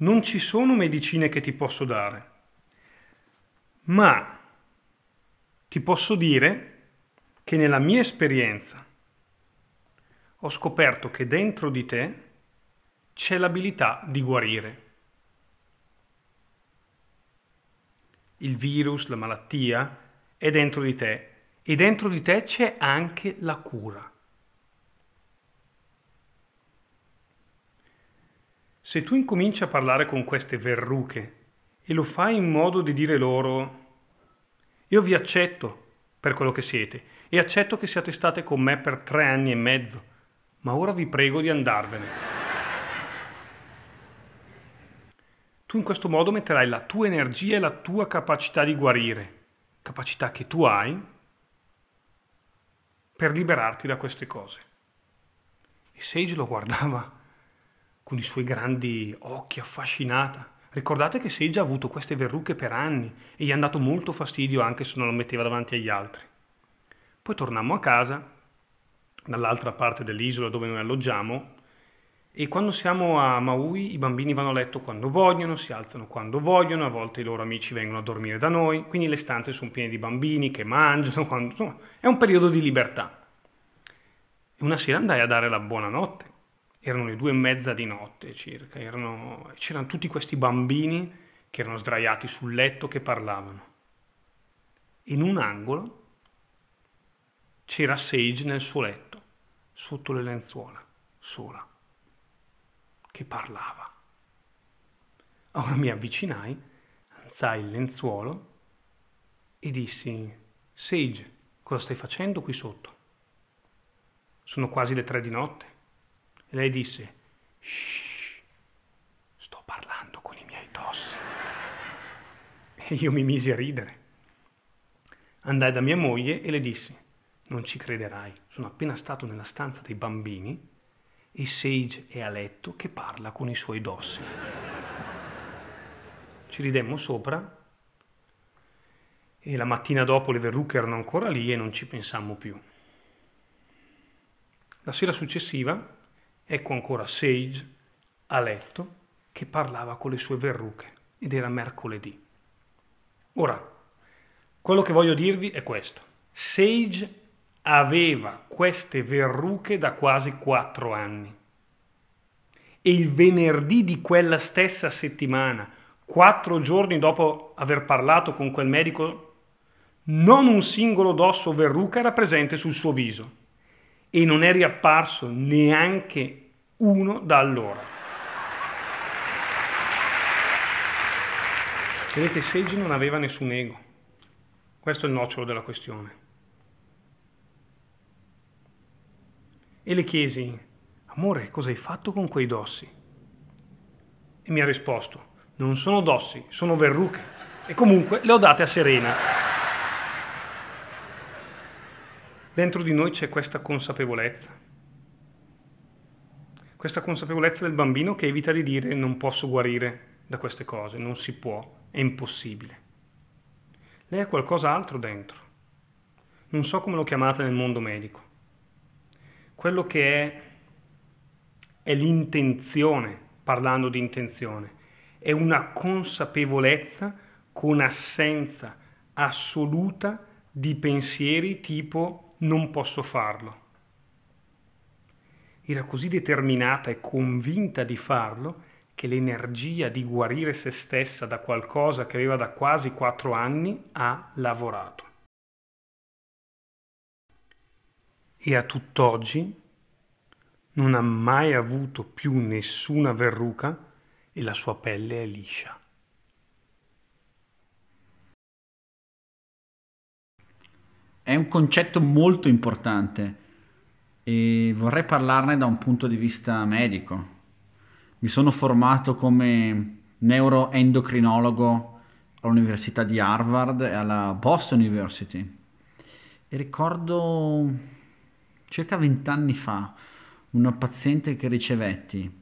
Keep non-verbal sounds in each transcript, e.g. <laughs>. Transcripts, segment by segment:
non ci sono medicine che ti posso dare, ma ti posso dire che nella mia esperienza ho scoperto che dentro di te c'è l'abilità di guarire. Il virus, la malattia è dentro di te e dentro di te c'è anche la cura. Se tu incominci a parlare con queste verruche e lo fai in modo di dire loro io vi accetto per quello che siete e accetto che siate state con me per tre anni e mezzo, ma ora vi prego di andarvene. Tu in questo modo metterai la tua energia e la tua capacità di guarire, capacità che tu hai, per liberarti da queste cose. E Sage lo guardava con i suoi grandi occhi affascinata. Ricordate che Sage ha avuto queste verruche per anni e gli è dato molto fastidio anche se non lo metteva davanti agli altri. Poi tornammo a casa, dall'altra parte dell'isola dove noi alloggiamo, e quando siamo a Maui i bambini vanno a letto quando vogliono, si alzano quando vogliono, a volte i loro amici vengono a dormire da noi, quindi le stanze sono piene di bambini che mangiano, <laughs> quando... insomma è un periodo di libertà. E una sera andai a dare la buonanotte erano le due e mezza di notte circa, erano, c'erano tutti questi bambini che erano sdraiati sul letto che parlavano. In un angolo c'era Sage nel suo letto, sotto le lenzuola, sola, che parlava. Ora mi avvicinai, alzai il lenzuolo e dissi, Sage, cosa stai facendo qui sotto? Sono quasi le tre di notte e lei disse, shh, sto parlando con i miei tossi. <laughs> E io mi misi a ridere. Andai da mia moglie e le dissi, non ci crederai, sono appena stato nella stanza dei bambini e Sage è a letto che parla con i suoi dossi. Ci ridemmo sopra e la mattina dopo le verruche erano ancora lì e non ci pensammo più. La sera successiva Ecco ancora Sage a letto che parlava con le sue verruche ed era mercoledì. Ora, quello che voglio dirvi è questo. Sage aveva queste verruche da quasi quattro anni. E il venerdì di quella stessa settimana, quattro giorni dopo aver parlato con quel medico, non un singolo dosso verruca era presente sul suo viso e non è riapparso neanche uno da allora. Vedete, Seggi non aveva nessun ego. Questo è il nocciolo della questione. E le chiesi, amore, cosa hai fatto con quei dossi? E mi ha risposto, non sono dossi, sono verruche. E comunque le ho date a Serena. Dentro di noi c'è questa consapevolezza questa consapevolezza del bambino che evita di dire non posso guarire da queste cose, non si può, è impossibile. Lei ha qualcos'altro dentro. Non so come lo chiamate nel mondo medico. Quello che è è l'intenzione, parlando di intenzione, è una consapevolezza con assenza assoluta di pensieri tipo non posso farlo era così determinata e convinta di farlo che l'energia di guarire se stessa da qualcosa che aveva da quasi quattro anni ha lavorato. E a tutt'oggi non ha mai avuto più nessuna verruca e la sua pelle è liscia. È un concetto molto importante e vorrei parlarne da un punto di vista medico. Mi sono formato come neuroendocrinologo all'Università di Harvard e alla Boston University e ricordo circa vent'anni fa una paziente che ricevetti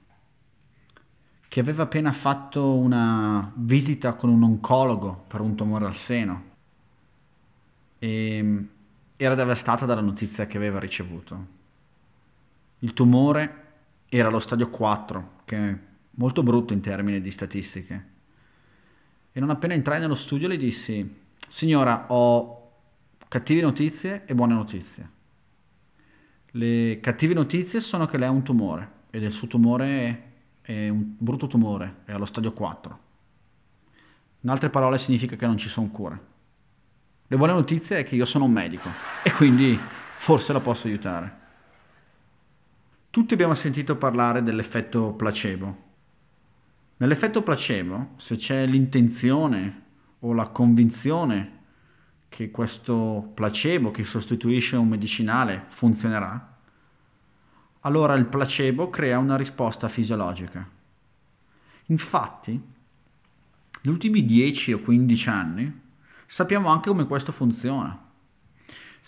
che aveva appena fatto una visita con un oncologo per un tumore al seno e era devastata dalla notizia che aveva ricevuto il tumore era allo stadio 4, che è molto brutto in termini di statistiche. E non appena entrai nello studio le dissi, signora, ho cattive notizie e buone notizie. Le cattive notizie sono che lei ha un tumore ed il suo tumore è un brutto tumore, è allo stadio 4. In altre parole significa che non ci sono cure. Le buone notizie è che io sono un medico e quindi forse la posso aiutare. Tutti abbiamo sentito parlare dell'effetto placebo. Nell'effetto placebo, se c'è l'intenzione o la convinzione che questo placebo che sostituisce un medicinale funzionerà, allora il placebo crea una risposta fisiologica. Infatti, negli ultimi 10 o 15 anni sappiamo anche come questo funziona.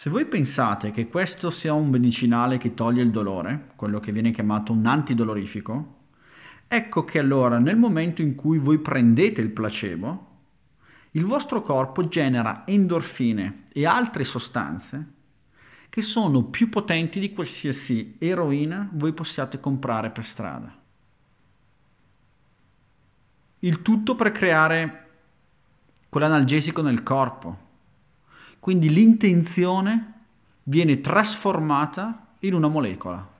Se voi pensate che questo sia un medicinale che toglie il dolore, quello che viene chiamato un antidolorifico, ecco che allora nel momento in cui voi prendete il placebo, il vostro corpo genera endorfine e altre sostanze che sono più potenti di qualsiasi eroina voi possiate comprare per strada. Il tutto per creare quell'analgesico nel corpo quindi l'intenzione viene trasformata in una molecola.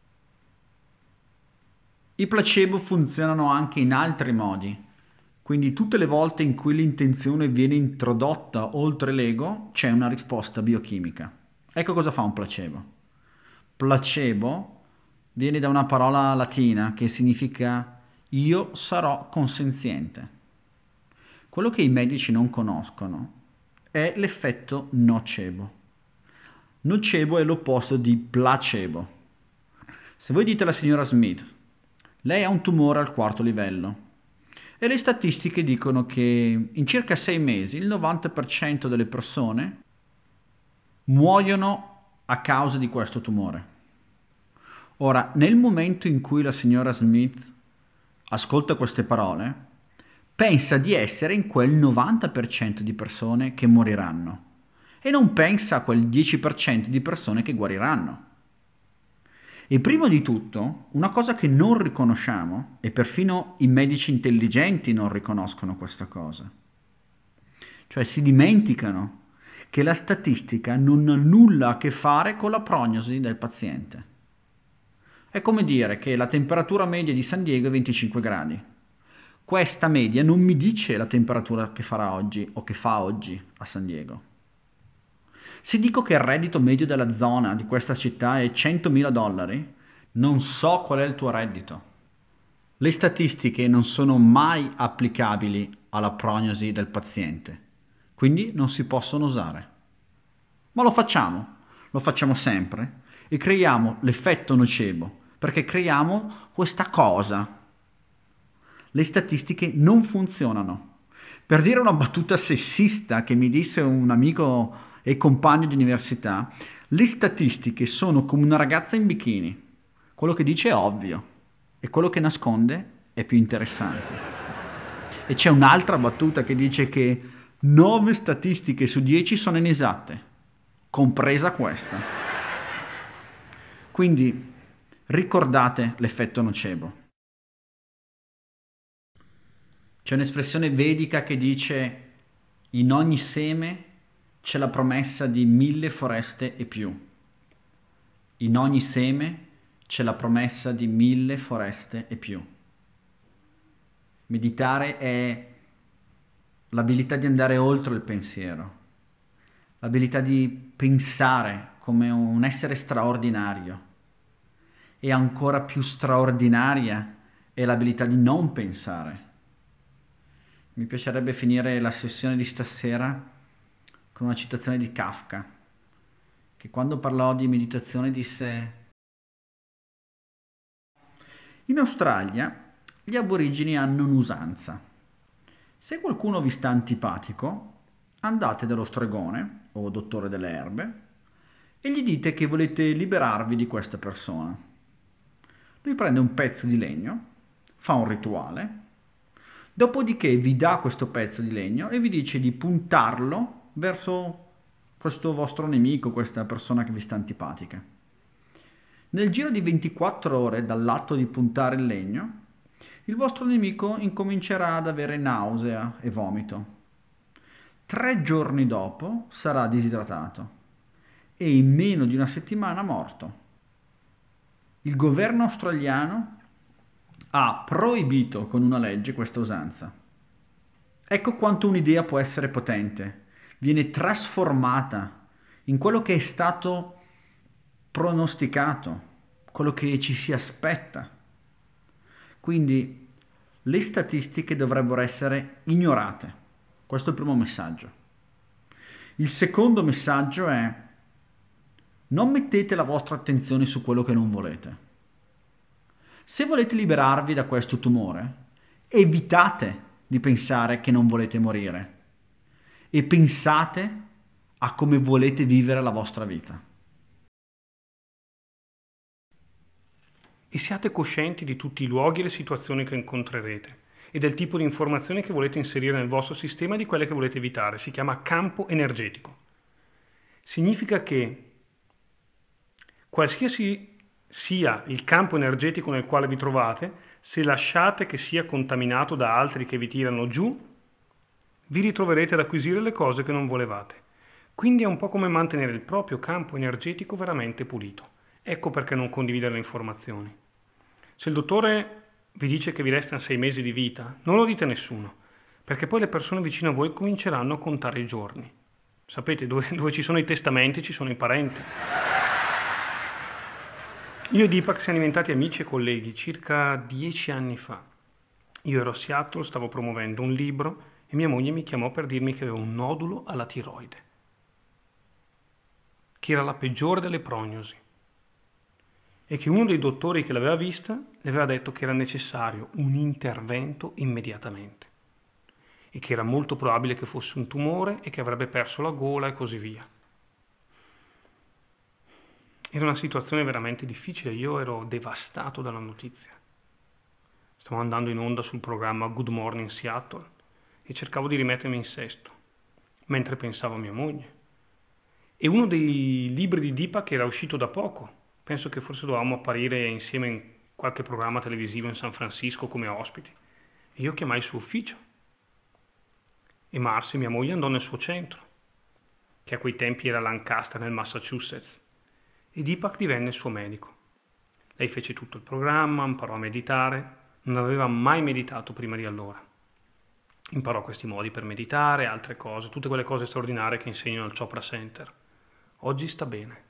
I placebo funzionano anche in altri modi, quindi tutte le volte in cui l'intenzione viene introdotta oltre l'ego c'è una risposta biochimica. Ecco cosa fa un placebo. Placebo viene da una parola latina che significa io sarò consenziente. Quello che i medici non conoscono è l'effetto nocebo. Nocebo è l'opposto di placebo. Se voi dite alla signora Smith, lei ha un tumore al quarto livello e le statistiche dicono che in circa sei mesi il 90% delle persone muoiono a causa di questo tumore. Ora, nel momento in cui la signora Smith ascolta queste parole, pensa di essere in quel 90% di persone che moriranno e non pensa a quel 10% di persone che guariranno. E prima di tutto, una cosa che non riconosciamo, e perfino i medici intelligenti non riconoscono questa cosa, cioè si dimenticano che la statistica non ha nulla a che fare con la prognosi del paziente. È come dire che la temperatura media di San Diego è 25 gradi questa media non mi dice la temperatura che farà oggi o che fa oggi a San Diego. Se dico che il reddito medio della zona di questa città è 100.000 dollari, non so qual è il tuo reddito. Le statistiche non sono mai applicabili alla prognosi del paziente, quindi non si possono usare. Ma lo facciamo, lo facciamo sempre e creiamo l'effetto nocebo, perché creiamo questa cosa le statistiche non funzionano. Per dire una battuta sessista che mi disse un amico e compagno di università, le statistiche sono come una ragazza in bikini. Quello che dice è ovvio e quello che nasconde è più interessante. E c'è un'altra battuta che dice che 9 statistiche su 10 sono inesatte, compresa questa. Quindi ricordate l'effetto nocebo. C'è un'espressione vedica che dice in ogni seme c'è la promessa di mille foreste e più. In ogni seme c'è la promessa di mille foreste e più. Meditare è l'abilità di andare oltre il pensiero, l'abilità di pensare come un essere straordinario. E ancora più straordinaria è l'abilità di non pensare mi piacerebbe finire la sessione di stasera con una citazione di Kafka, che quando parlò di meditazione disse In Australia gli aborigeni hanno un'usanza. Se qualcuno vi sta antipatico, andate dallo stregone o dottore delle erbe e gli dite che volete liberarvi di questa persona. Lui prende un pezzo di legno, fa un rituale Dopodiché vi dà questo pezzo di legno e vi dice di puntarlo verso questo vostro nemico, questa persona che vi sta antipatica. Nel giro di 24 ore dall'atto di puntare il legno, il vostro nemico incomincerà ad avere nausea e vomito. Tre giorni dopo sarà disidratato e in meno di una settimana morto. Il governo australiano ha proibito con una legge questa usanza. Ecco quanto un'idea può essere potente, viene trasformata in quello che è stato pronosticato, quello che ci si aspetta. Quindi le statistiche dovrebbero essere ignorate. Questo è il primo messaggio. Il secondo messaggio è non mettete la vostra attenzione su quello che non volete. Se volete liberarvi da questo tumore, evitate di pensare che non volete morire e pensate a come volete vivere la vostra vita. E siate coscienti di tutti i luoghi e le situazioni che incontrerete e del tipo di informazioni che volete inserire nel vostro sistema e di quelle che volete evitare. Si chiama campo energetico. Significa che qualsiasi sia il campo energetico nel quale vi trovate, se lasciate che sia contaminato da altri che vi tirano giù, vi ritroverete ad acquisire le cose che non volevate. Quindi è un po' come mantenere il proprio campo energetico veramente pulito. Ecco perché non condividere le informazioni. Se il dottore vi dice che vi restano sei mesi di vita, non lo dite a nessuno, perché poi le persone vicino a voi cominceranno a contare i giorni. Sapete, dove, dove ci sono i testamenti ci sono i parenti. Io e Deepak siamo diventati amici e colleghi circa dieci anni fa. Io ero a Seattle, stavo promuovendo un libro e mia moglie mi chiamò per dirmi che avevo un nodulo alla tiroide, che era la peggiore delle prognosi, e che uno dei dottori che l'aveva vista le aveva detto che era necessario un intervento immediatamente, e che era molto probabile che fosse un tumore e che avrebbe perso la gola e così via. Era una situazione veramente difficile, io ero devastato dalla notizia. Stavo andando in onda sul programma Good Morning Seattle e cercavo di rimettermi in sesto, mentre pensavo a mia moglie. E uno dei libri di Deepak era uscito da poco, penso che forse dovevamo apparire insieme in qualche programma televisivo in San Francisco come ospiti. E io chiamai il suo ufficio. E Marcy, mia moglie, andò nel suo centro, che a quei tempi era Lancaster nel Massachusetts e Deepak divenne il suo medico. Lei fece tutto il programma, imparò a meditare, non aveva mai meditato prima di allora. Imparò questi modi per meditare, altre cose, tutte quelle cose straordinarie che insegnano al Chopra Center. Oggi sta bene.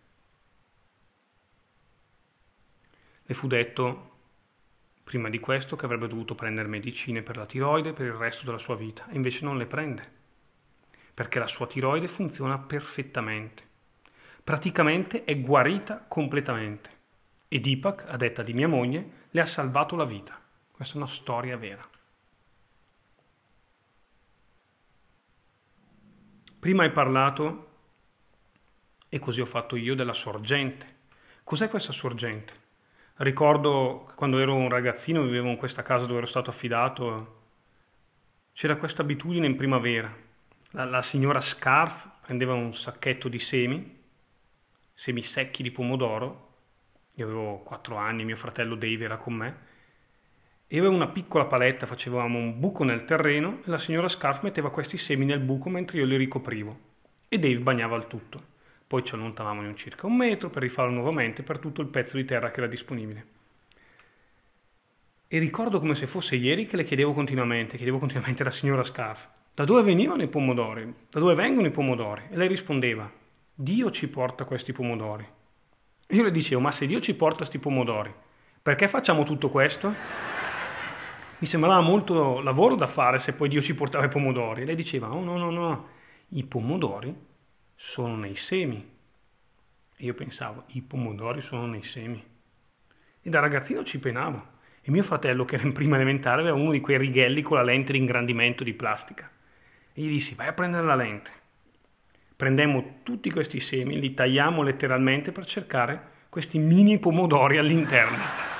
Le fu detto prima di questo che avrebbe dovuto prendere medicine per la tiroide per il resto della sua vita e invece non le prende, perché la sua tiroide funziona perfettamente praticamente è guarita completamente. E Deepak, a detta di mia moglie, le ha salvato la vita. Questa è una storia vera. Prima hai parlato, e così ho fatto io, della sorgente. Cos'è questa sorgente? Ricordo quando ero un ragazzino, vivevo in questa casa dove ero stato affidato, c'era questa abitudine in primavera. La, la signora Scarf prendeva un sacchetto di semi semi secchi di pomodoro. Io avevo 4 anni, mio fratello Dave era con me. E avevo una piccola paletta, facevamo un buco nel terreno e la signora Scarf metteva questi semi nel buco mentre io li ricoprivo. E Dave bagnava il tutto. Poi ci allontanavamo di un circa un metro per rifarlo nuovamente per tutto il pezzo di terra che era disponibile. E ricordo come se fosse ieri che le chiedevo continuamente, chiedevo continuamente alla signora Scarf, da dove venivano i pomodori? Da dove vengono i pomodori? E lei rispondeva, Dio ci porta questi pomodori. Io le dicevo, ma se Dio ci porta questi pomodori, perché facciamo tutto questo? Mi sembrava molto lavoro da fare se poi Dio ci portava i pomodori. E lei diceva, oh no, no, no, i pomodori sono nei semi. E io pensavo, i pomodori sono nei semi. E da ragazzino ci penavo. E mio fratello, che era in prima elementare, aveva uno di quei righelli con la lente di ingrandimento di plastica. E gli dissi, vai a prendere la lente prendiamo tutti questi semi, li tagliamo letteralmente per cercare questi mini pomodori all'interno.